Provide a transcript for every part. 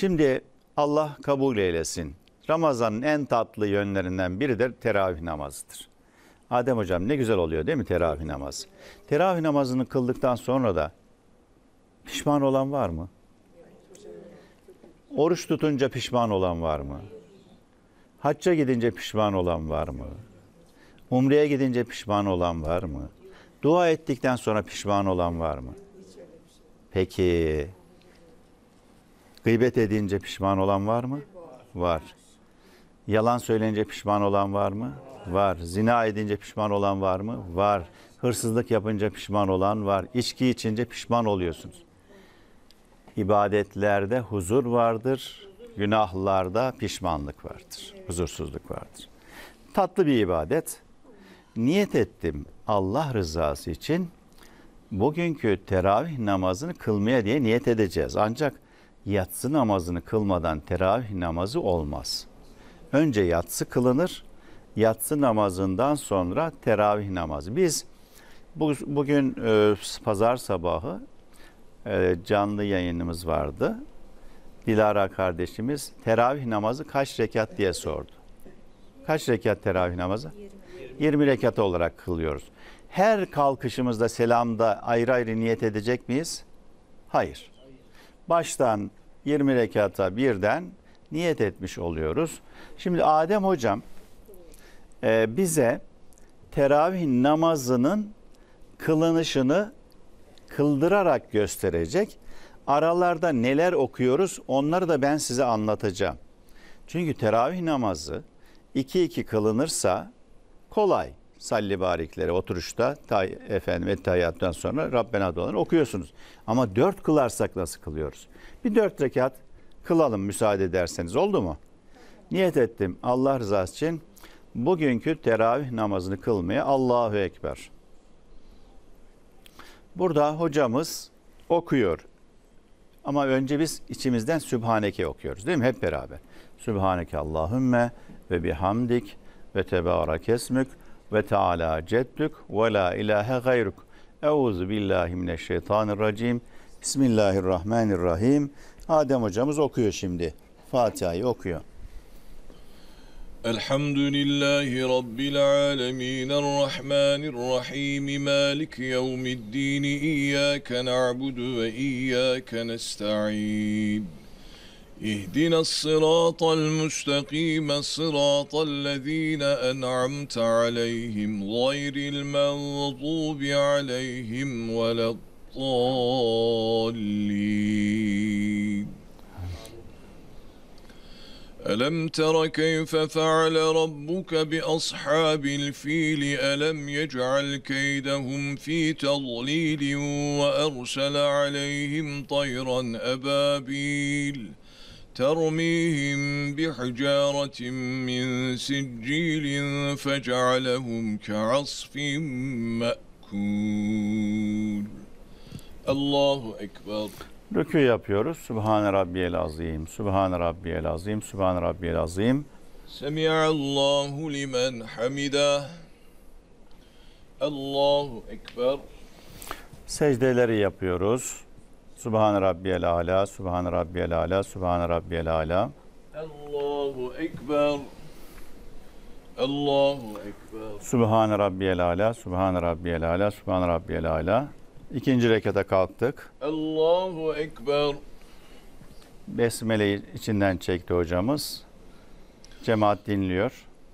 Şimdi Allah kabul eylesin. Ramazan'ın en tatlı yönlerinden biri de teravih namazıdır. Adem hocam ne güzel oluyor değil mi teravih namazı? Teravih namazını kıldıktan sonra da pişman olan var mı? Oruç tutunca pişman olan var mı? Hacca gidince pişman olan var mı? Umre'ye gidince pişman olan var mı? Dua ettikten sonra pişman olan var mı? Peki Gıybet edince pişman olan var mı? Var. Yalan söylenince pişman olan var mı? Var. Zina edince pişman olan var mı? Var. Hırsızlık yapınca pişman olan var. İçki içince pişman oluyorsunuz. İbadetlerde huzur vardır, günahlarda pişmanlık vardır, huzursuzluk vardır. Tatlı bir ibadet. Niyet ettim Allah rızası için bugünkü teravih namazını kılmaya diye niyet edeceğiz. Ancak yatsı namazını kılmadan teravih namazı olmaz. Önce yatsı kılınır, yatsı namazından sonra teravih namazı. Biz bu, bugün e, pazar sabahı e, canlı yayınımız vardı. Dilara kardeşimiz teravih namazı kaç rekat diye sordu. Kaç rekat teravih namazı? 20, 20 rekat olarak kılıyoruz. Her kalkışımızda selamda ayrı ayrı niyet edecek miyiz? Hayır baştan 20 rekata birden niyet etmiş oluyoruz. Şimdi Adem hocam e, bize teravih namazının kılınışını kıldırarak gösterecek. Aralarda neler okuyoruz onları da ben size anlatacağım. Çünkü teravih namazı 2-2 kılınırsa kolay salli barikleri oturuşta tay, efendim ettehiyattan sonra Rabbena dolanı okuyorsunuz. Ama dört kılarsak nasıl kılıyoruz? Bir dört rekat kılalım müsaade ederseniz oldu mu? Niyet ettim Allah rızası için bugünkü teravih namazını kılmaya Allahu Ekber. Burada hocamız okuyor. Ama önce biz içimizden Sübhaneke okuyoruz değil mi? Hep beraber. Sübhaneke Allahümme ve bihamdik ve tebarekesmük ve Teala ceddük ve la ilahe gayruk. Euzu billahi mineşşeytanirracim. Bismillahirrahmanirrahim. Adem hocamız okuyor şimdi. Fatiha'yı okuyor. Elhamdülillahi Rabbil alemin Errahmanirrahim Malik yevmiddin İyyâke na'budu ve İyyâke nesta'in اهدنا الصراط المستقيم صراط الذين أنعمت عليهم غير المغضوب عليهم ولا الضالين ألم تر كيف فعل ربك بأصحاب الفيل ألم يجعل كيدهم في تضليل وأرسل عليهم طيرا أبابيل ترميهم بحجارة من سجيل فجعلهم كعصف مأكول Allahu Ekber. Rükû yapıyoruz. Sübhane Rabbiyel Azim, Sübhane Rabbiyel Azim, Sübhane Rabbiyel Azim. Semi'allahu limen hamida. Allahu Ekber. Secdeleri yapıyoruz. Subhan rabbiyel ala, subhan rabbiyel ala, subhan rabbiyel ala. Allahu ekber. Allahu ekber. Subhan rabbiyel ala, subhan rabbiyel ala, subhan rabbiyel ala. İkinci rekata kalktık. Allahu ekber. Besmele'yi içinden çekti hocamız. Cemaat dinliyor.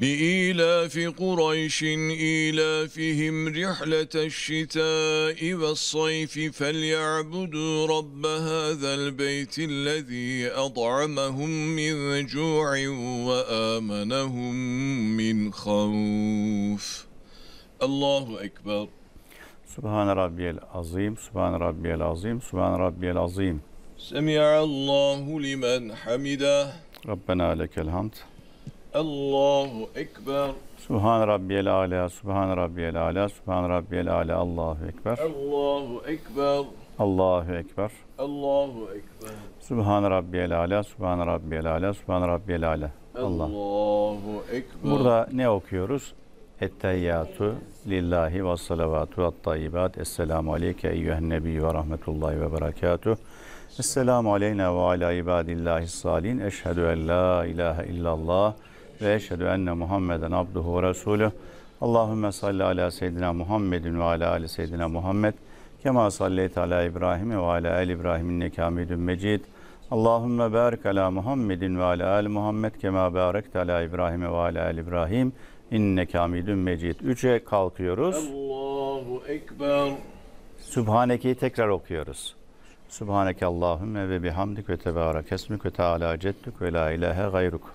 لإيلاف قريش إيلافهم رحلة الشتاء والصيف فليعبدوا رب هذا البيت الذي أطعمهم من جوع وآمنهم من خوف الله أكبر سبحان ربي العظيم سبحان ربي العظيم سبحان ربي العظيم سمع الله لمن حمده ربنا لك الحمد Allahu Ekber. Subhan Rabbiyel Ala, Subhan Rabbiyel Ala, Subhan Rabbiyel Ala, Allahu Ekber. Allahu Ekber. Allahu Ekber. Allahu Ekber. Subhan Rabbiyel Ala, Subhan Rabbiyel Ala, Subhan Rabbiyel Ala. Allah. Allahu Ekber. Burada ne okuyoruz? Etteyyatu lillahi ve salavatu ve tayyibat. Esselamu aleyke eyyühen nebi ve rahmetullahi ve berekatuh. Esselamu aleyna ve ala ibadillahi salin. Eşhedü en la ilahe illallah ve eşhedü enne Muhammeden abduhu ve resulü. Allahümme salli ala seyyidina Muhammedin ve ala ali seyyidina Muhammed. Kema salleyte ala İbrahim ve ala ali İbrahim inneke hamidun mecid. Allahümme barik ala Muhammedin ve ala ali Muhammed. Kema barekte ala İbrahim ve ala ali İbrahim inneke hamidun mecid. Üçe kalkıyoruz. Allahu Ekber. Sübhaneke'yi tekrar okuyoruz. Sübhaneke Allahümme ve bihamdik ve tebarek esmik ve teala ceddük ve la ilahe gayruk.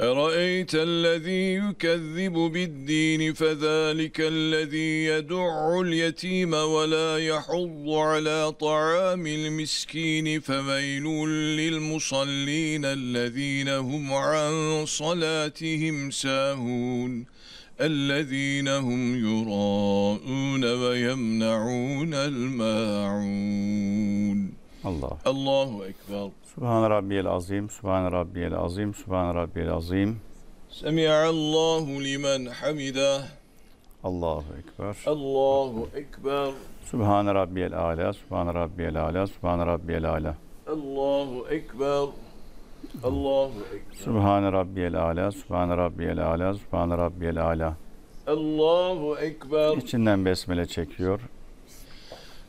أرأيت الذي يكذب بالدين فذلك الذي يدع اليتيم ولا يحض على طعام المسكين فويل للمصلين الذين هم عن صلاتهم ساهون الذين هم يراءون ويمنعون الماعون الله الله أكبر Subhan rabbiyel azim, subhan rabbiyel azim, subhan rabbiyel azim. Allahu limen Hamida. Allahu ekber. Allahu ekber. Subhan rabbiyel ala, subhan rabbiyel ala, subhan rabbiyel ala. Allahu ekber. Allahu ekber. Subhan rabbiyel ala, subhan rabbiyel ala, subhan rabbiyel ala. Allahu ekber. İçinden besmele çekiyor.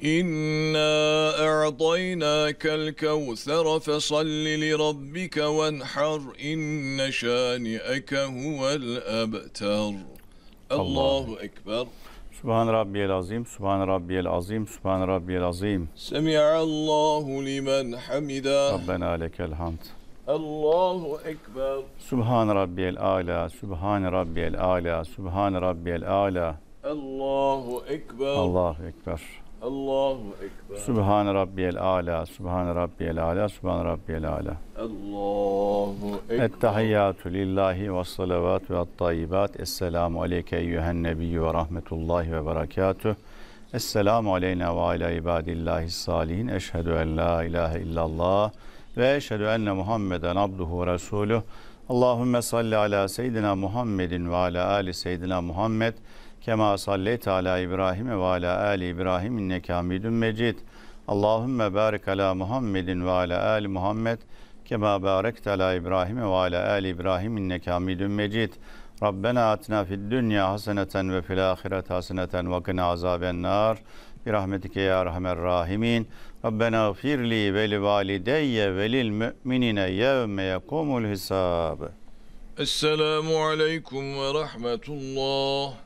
İnna إِنَّا أَعْطَيْنَاكَ الْكَوْثَرَ فَصَلِّ لِرَبِّكَ وَانْحَرْ إِنَّ شَانِئَكَ هُوَ الْأَبْتَرُ Allahu Ekber. Subhan Rabbiyel Azim, Subhan Rabbiyel Azim, Subhan Rabbiyel Azim. Semi'allahu limen hamida. Rabbena lekel hamd. Allahu Ekber. Subhan Rabbiyel Ala, Subhan Rabbiyel Ala, Subhan Rabbiyel Ala. Allahu Ekber. Allahu Ekber. Allahu Ekber. Sübhane Rabbiyel Ala, Sübhane Rabbiyel Ala, Sübhane Rabbiyel Ala. Allahu Ekber. Ettehiyyatü lillahi ve salavat ve attayibat. Esselamu aleyke eyyühen nebiyyü ve rahmetullahi ve berekatüh. Esselamu aleyna ve ala ibadillahi salihin. Eşhedü en la ilahe illallah ve eşhedü enne Muhammeden abduhu ve resuluh. Allahümme salli ala seyyidina Muhammedin ve ala ali seyyidina Muhammed. Kema sallet ala İbrahim ve ala ali İbrahim inneke hamidun mecid. Allahümme barik ala Muhammedin ve ala ali Muhammed. Kema barekte ala İbrahim ve ala ali İbrahim inneke hamidun mecid. Rabbena atina fid dünya haseneten ve fil ahirete haseneten ve kına azaben nar. Birahmetike ya rahmer rahimin. Rabbena gfirli ve li valideyye ve lil müminine yevme yekumul hisab. Esselamu aleyküm ve rahmetullah.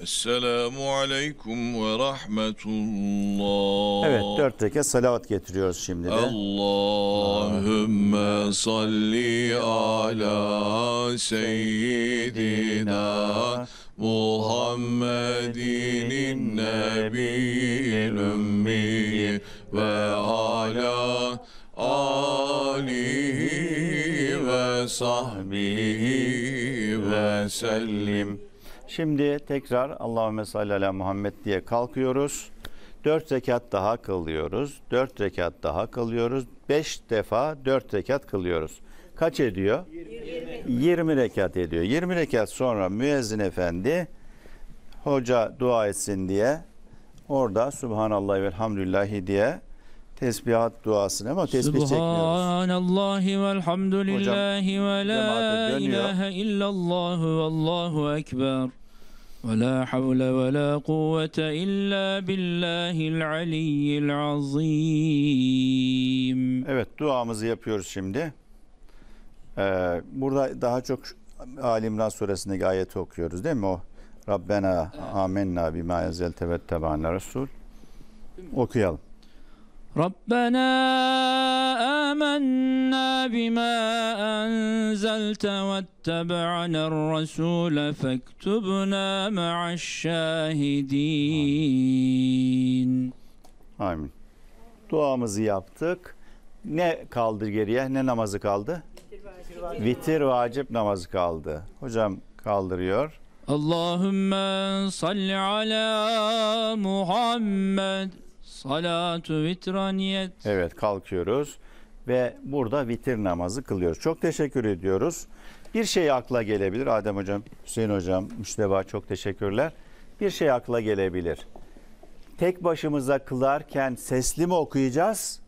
Esselamu aleyküm ve rahmetullah. Evet dört reke salavat getiriyoruz şimdi de. Allahümme salli ala seyyidina Muhammedin nebiyil ümmi ve ala alihi ve sahbihi ve sellim. Şimdi tekrar Allahümme salli ala Muhammed diye kalkıyoruz. Dört rekat daha kılıyoruz. Dört rekat daha kılıyoruz. Beş defa dört rekat kılıyoruz. Kaç ediyor? 20. 20 rekat ediyor. 20 rekat sonra müezzin efendi hoca dua etsin diye orada Subhanallah ve Elhamdülillahi diye tesbihat duasını ama tesbih çekmiyoruz. Subhanallahi velhamdülillahi ve la ilahe illallah ve allahu ekber. Ve la havle ve la kuvvete illa billahil aliyyil azim. Evet duamızı yapıyoruz şimdi. Ee, burada daha çok Ali İmran suresindeki ayeti okuyoruz değil mi o? Rabbena evet. amenna bima enzelte ve tebaanna resul. Okuyalım. ربنا آمنا بما أنزلت واتبعنا الرسول فاكتبنا مع الشاهدين Amin. Duamızı yaptık. Ne kaldı geriye? Ne namazı kaldı? Vitir vacip namazı kaldı. Hocam kaldırıyor. Allahümme salli ala Muhammed Salatu vitraniyet. Evet kalkıyoruz ve burada vitir namazı kılıyoruz. Çok teşekkür ediyoruz. Bir şey akla gelebilir Adem Hocam, Hüseyin Hocam, Müşteba çok teşekkürler. Bir şey akla gelebilir. Tek başımıza kılarken sesli mi okuyacağız,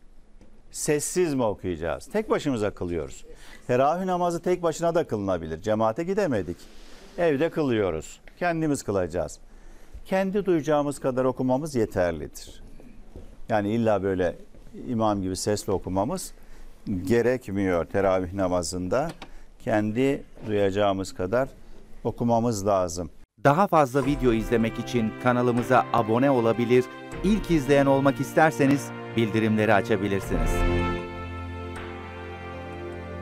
sessiz mi okuyacağız? Tek başımıza kılıyoruz. Teravih namazı tek başına da kılınabilir. Cemaate gidemedik. Evde kılıyoruz. Kendimiz kılacağız. Kendi duyacağımız kadar okumamız yeterlidir. Yani illa böyle imam gibi sesle okumamız gerekmiyor teravih namazında. Kendi duyacağımız kadar okumamız lazım. Daha fazla video izlemek için kanalımıza abone olabilir, ilk izleyen olmak isterseniz bildirimleri açabilirsiniz.